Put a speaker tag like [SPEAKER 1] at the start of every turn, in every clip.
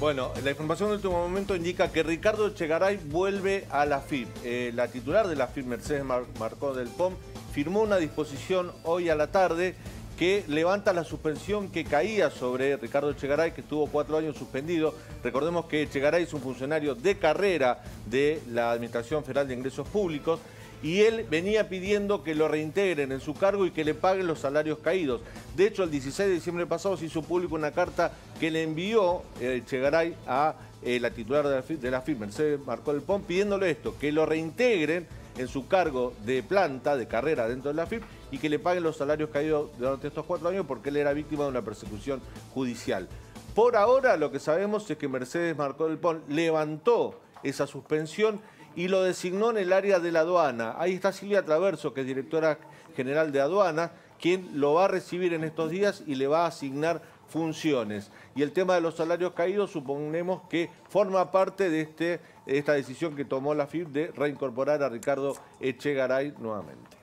[SPEAKER 1] Bueno, la información de último momento indica que Ricardo Echegaray vuelve a la FIP. Eh, la titular de la FIP, Mercedes Marcó del POM, firmó una disposición hoy a la tarde que levanta la suspensión que caía sobre Ricardo Echegaray, que estuvo cuatro años suspendido. Recordemos que Echegaray es un funcionario de carrera de la Administración Federal de Ingresos Públicos y él venía pidiendo que lo reintegren en su cargo y que le paguen los salarios caídos. De hecho, el 16 de diciembre pasado se hizo público una carta que le envió eh, Chegaray a eh, la titular de la, de Mercedes Marcó del PON, pidiéndole esto, que lo reintegren en su cargo de planta, de carrera dentro de la FIP y que le paguen los salarios caídos durante estos cuatro años porque él era víctima de una persecución judicial. Por ahora lo que sabemos es que Mercedes Marcó del Pon levantó esa suspensión y lo designó en el área de la aduana. Ahí está Silvia Traverso, que es directora general de aduana, quien lo va a recibir en estos días y le va a asignar funciones. Y el tema de los salarios caídos suponemos que forma parte de, este, esta decisión que tomó la FIB de reincorporar a Ricardo Echegaray nuevamente.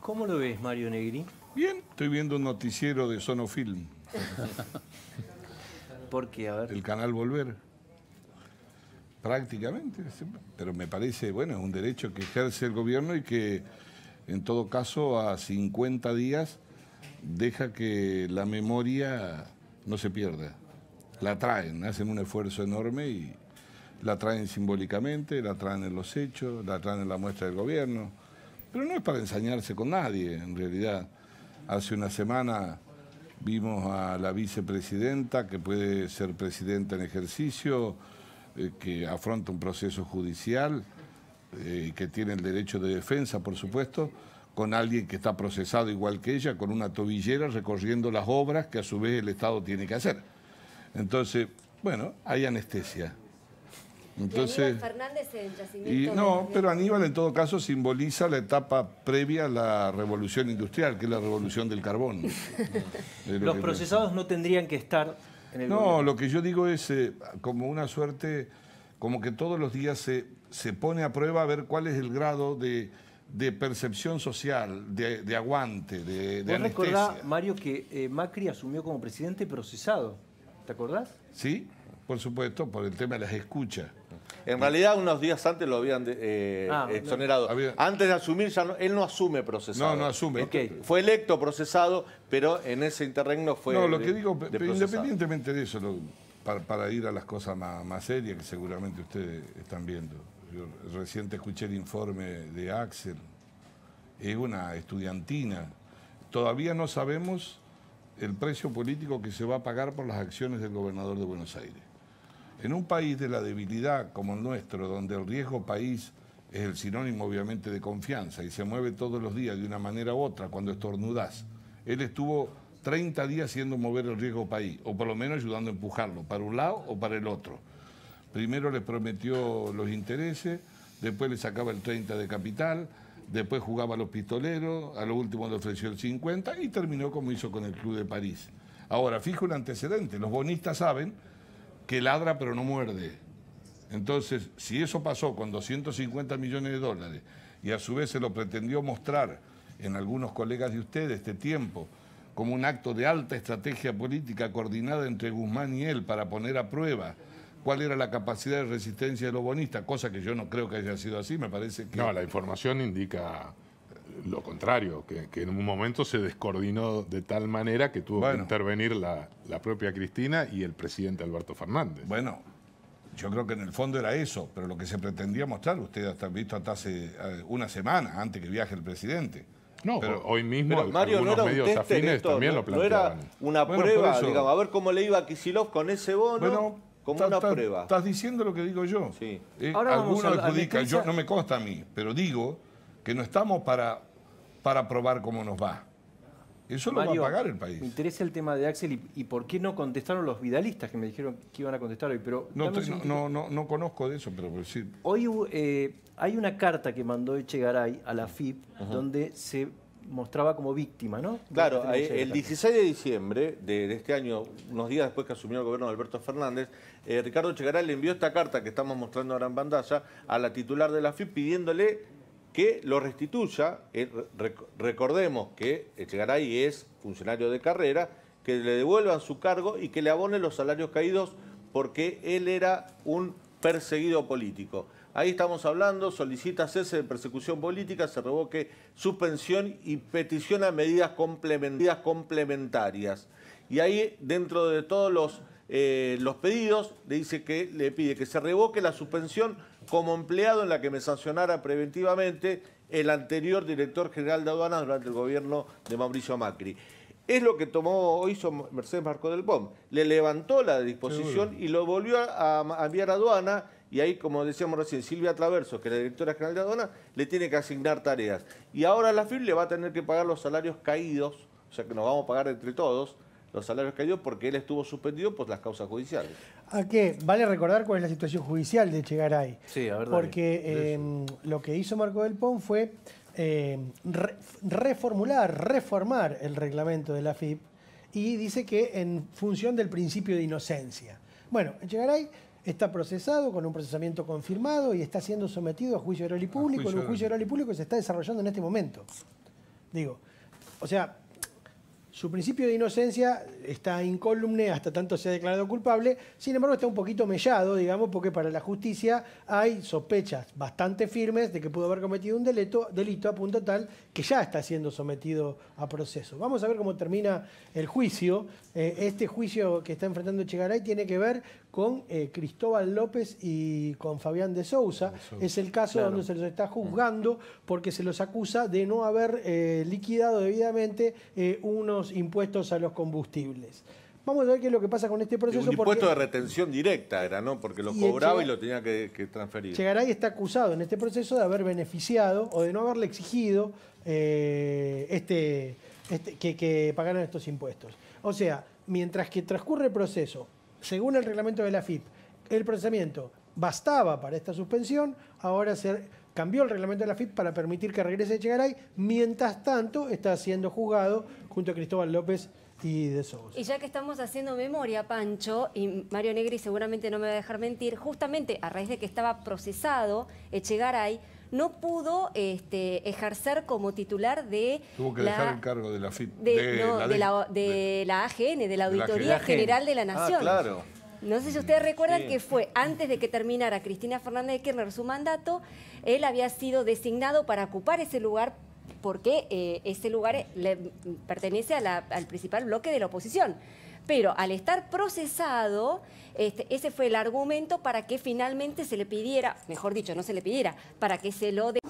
[SPEAKER 1] ¿Cómo lo ves, Mario Negri? Bien, estoy
[SPEAKER 2] viendo un noticiero de Sonofilm. ¿Por qué? A ver. El canal Volver prácticamente, pero me parece, bueno, es un derecho que ejerce el gobierno y que en todo caso a 50 días deja que la memoria no se pierda. La traen, hacen un esfuerzo enorme y la traen simbólicamente, la traen en los hechos, la traen en la muestra del gobierno. Pero no es para ensañarse con nadie, en realidad. Hace una semana vimos a la vicepresidenta que puede ser presidenta en ejercicio eh, que afronta un proceso judicial y eh, que tiene el derecho de defensa, por supuesto, con alguien que está procesado igual que ella, con una tobillera recorriendo las obras que a su vez el Estado tiene que hacer. Entonces, bueno, hay anestesia. Entonces, Aníbal
[SPEAKER 3] Fernández el yacimiento no, pero Aníbal en
[SPEAKER 2] todo caso simboliza la etapa previa a la revolución industrial, que es la revolución del carbón. Los procesados
[SPEAKER 3] no tendrían que estar no, lo
[SPEAKER 2] que yo digo es eh, como una suerte, como que todos los días se, se pone a prueba a ver cuál es el grado de, percepción social, de, aguante, de, de ¿Vos Mario, que eh, Macri asumió como presidente procesado, ¿te acordás? Sí, por supuesto, por el tema de las escuchas.
[SPEAKER 1] En realidad, unos días antes lo habían eh, ah, exonerado. Antes de asumir, él no asume procesado. No, no asume. Fue electo procesado, pero en ese interregno fue. No, lo que digo, independientemente
[SPEAKER 2] de eso, para, ir a las cosas más, serias que seguramente ustedes están viendo. Yo reciente escuché el informe de Axel. Es una estudiantina. Todavía no sabemos el precio político que se va a pagar por las acciones del gobernador de Buenos Aires. En un país de la debilidad como el nuestro, donde el riesgo país es el sinónimo obviamente de confianza y se mueve todos los días de una manera u otra cuando estornudás, él estuvo 30 días haciendo mover el riesgo país, o por lo menos ayudando a empujarlo, para un lado o para el otro. Primero le prometió los intereses, después le sacaba el 30 de capital, después jugaba a los pistoleros, a lo último le ofreció el 50 y terminó como hizo con el Club de París. Ahora, fijo el antecedente, los bonistas saben que ladra pero no muerde. Entonces, si eso pasó con 250 millones de dólares y a su vez se lo pretendió mostrar en algunos colegas de ustedes este tiempo como un acto de alta estrategia política coordinada entre Guzmán y él para poner a prueba cuál era la capacidad de resistencia de los bonistas, cosa que yo no creo que haya sido así, me parece que... No, la información indica lo contrario, que, en un momento se descoordinó de tal manera que tuvo que intervenir la, la, propia Cristina y el presidente Alberto Fernández. Bueno, yo creo que en el fondo era eso, pero lo que se pretendía mostrar, usted hasta visto hasta hace eh, una semana antes que viaje el presidente.
[SPEAKER 1] No, pero, hoy mismo algunos medios afines también lo planteaban. No era una prueba, digamos, a ver cómo le iba a con ese bono. como una prueba.
[SPEAKER 2] Estás diciendo lo que digo yo. Sí. Eh, yo, no me consta a mí, pero digo que no estamos para, para probar cómo nos va. Eso lo va a pagar el país. Me interesa el
[SPEAKER 3] tema de Axel y, por qué no contestaron los vidalistas que me
[SPEAKER 2] dijeron que iban a
[SPEAKER 3] contestar hoy. Pero
[SPEAKER 2] no, no, no, conozco de eso, pero decir... Pues
[SPEAKER 3] hoy eh, hay una carta que mandó Echegaray a la FIP donde se mostraba como víctima, ¿no? Claro, el
[SPEAKER 1] 16 de diciembre de, este año, unos días después que asumió el gobierno de Alberto Fernández, eh, Ricardo Echegaray le envió esta carta que estamos mostrando ahora en bandaza a la titular de la FIP pidiéndole que lo restituya. Eh, recordemos que Echegaray es funcionario de carrera, que le devuelvan su cargo y que le abone los salarios caídos porque él era un perseguido político. Ahí estamos hablando, solicita cese de persecución política, se revoque suspensión y peticiona medidas complementarias. Y ahí, dentro de todos los, eh, los pedidos, le dice que le pide que se revoque la suspensión como empleado en la que me sancionara preventivamente el anterior director general de aduanas durante el gobierno de Mauricio Macri. Es lo que tomó, hizo Mercedes Marco del POM. Le levantó la disposición y lo volvió a, enviar a aduana. Y ahí, como decíamos recién, Silvia Traverso, que es la directora general de aduana, le tiene que asignar tareas. Y ahora la Fim le va a tener que pagar los salarios caídos, o sea que nos vamos a pagar entre todos, los salarios que porque él estuvo suspendido por las causas judiciales.
[SPEAKER 3] ¿A ah, qué? Vale recordar cuál es la situación judicial de Chegaray.
[SPEAKER 1] Sí, a ver. Porque
[SPEAKER 3] em, lo que hizo Marco del Pon fue em, reformular, reformar el reglamento de la FIP y dice que en función del principio de inocencia. Bueno, Chegaray está procesado con un procesamiento confirmado y está siendo sometido a juicio oral y público, en un juicio oral y público que se está desarrollando en este momento. Digo, o sea, su principio de inocencia está incólume hasta tanto se ha declarado culpable. Sin embargo, está un poquito mellado, digamos, porque para la justicia hay sospechas bastante firmes de que pudo haber cometido un delito, delito a punto tal que ya está siendo sometido a proceso. Vamos a ver cómo termina el juicio. Eh, este juicio que está enfrentando Chegaray tiene que ver con eh, Cristóbal López y con Fabián de Sousa. Es el caso donde se los está mm. juzgando porque se los acusa de no haber eh, liquidado debidamente unos impuestos a los combustibles. Vamos a ver qué es lo que pasa con este proceso. El impuesto de
[SPEAKER 1] retención directa era, ¿no? Porque lo cobraba y lo tenía que, transferir. Chegaray está
[SPEAKER 3] acusado en este proceso de haber beneficiado o de no haberle exigido eh, este, este que, pagaran estos impuestos. O sea, mientras que transcurre el proceso, según el reglamento de la FIP, el procesamiento bastaba para esta suspensión, ahora se cambió el reglamento de la FIP para permitir que regrese Chegaray, mientras tanto está siendo juzgado junto a Cristóbal López y ya que estamos haciendo memoria, Pancho, y Mario Negri seguramente no me va a dejar mentir, justamente a raíz de que estaba procesado Echegaray, no pudo este, ejercer como titular de... Tuvo que dejar el
[SPEAKER 2] cargo de la FIP de, la,
[SPEAKER 3] de, la, AGN, de la Auditoría General de la ah, Nación. claro. No sé si ustedes recuerdan que fue antes de que terminara Cristina Fernández de Kirchner su mandato, él había sido designado para ocupar ese lugar porque eh, ese lugar eh, le pertenece al principal bloque de la oposición. Pero al estar procesado, este, ese fue el argumento para que finalmente se le pidiera, mejor dicho, no se le pidiera, para que se lo... De